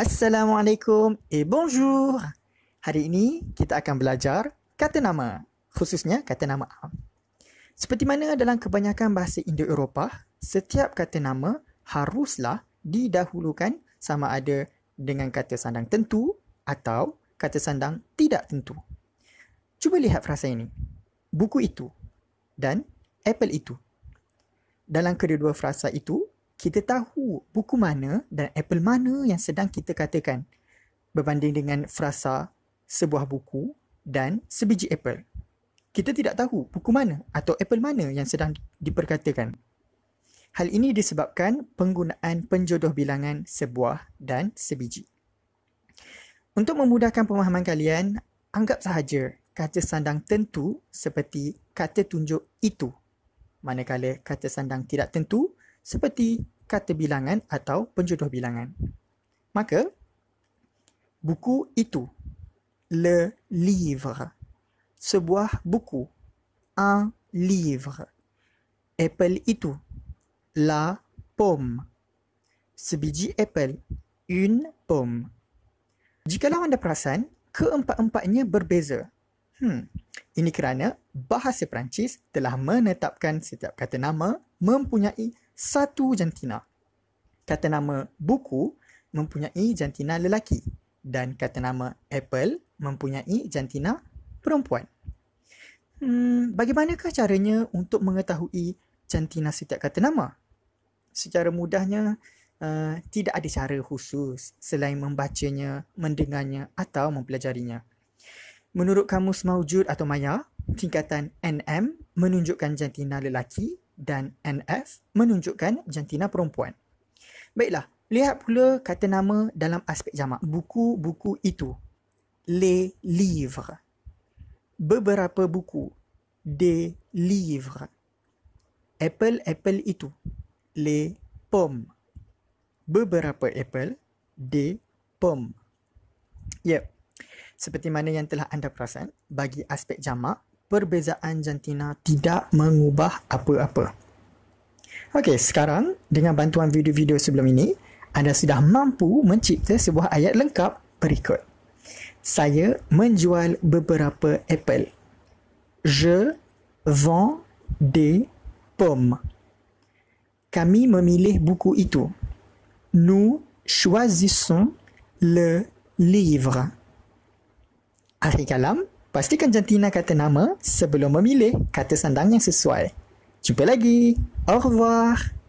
Assalamualaikum et eh, bonjour. Hari ini kita akan belajar kata nama, khususnya kata nama am. Seperti mana dalam kebanyakan bahasa Indo-Eropah, setiap kata nama haruslah didahulukan sama ada dengan kata sandang tentu atau kata sandang tidak tentu. Cuba lihat frasa ini. Buku itu dan apple itu. Dalam kedua-dua frasa itu, kita tahu buku mana dan apple mana yang sedang kita katakan berbanding dengan frasa sebuah buku dan sebiji apple. Kita tidak tahu buku mana atau apple mana yang sedang diperkatakan. Hal ini disebabkan penggunaan penjodoh bilangan sebuah dan sebiji. Untuk memudahkan pemahaman kalian, anggap sahaja kata sandang tentu seperti kata tunjuk itu. Manakala kata sandang tidak tentu, seperti kata bilangan atau penjodoh bilangan. Maka, buku itu, le livre, sebuah buku, un livre. Apple itu, la pomme, sebiji apple, une pomme. Jikalau anda perasan, keempat-empatnya berbeza. Hmm, ini kerana bahasa Perancis telah menetapkan setiap kata nama mempunyai satu jantina. Kata nama buku mempunyai jantina lelaki dan kata nama apple mempunyai jantina perempuan. Hmm, bagaimanakah caranya untuk mengetahui jantina setiap kata nama? Secara mudahnya, uh, tidak ada cara khusus selain membacanya, mendengarnya atau mempelajarinya. Menurut kamus maujud atau maya, tingkatan NM menunjukkan jantina lelaki dan NF menunjukkan jantina perempuan. Baiklah, lihat pula kata nama dalam aspek jamak. Buku-buku itu. Les livres. Beberapa buku. Des livres. Apple-apple itu. Les pommes. Beberapa apple. Des pommes. Yep. Seperti mana yang telah anda perasan, bagi aspek jamak, perbezaan jantina tidak mengubah apa-apa. Okey, sekarang dengan bantuan video-video sebelum ini, anda sudah mampu mencipta sebuah ayat lengkap berikut. Saya menjual beberapa apple. Je vends des pommes. Kami memilih buku itu. Nous choisissons le livre. Akhir kalam, Pastikan jantina kata nama sebelum memilih kata sandang yang sesuai. Jumpa lagi. Au revoir.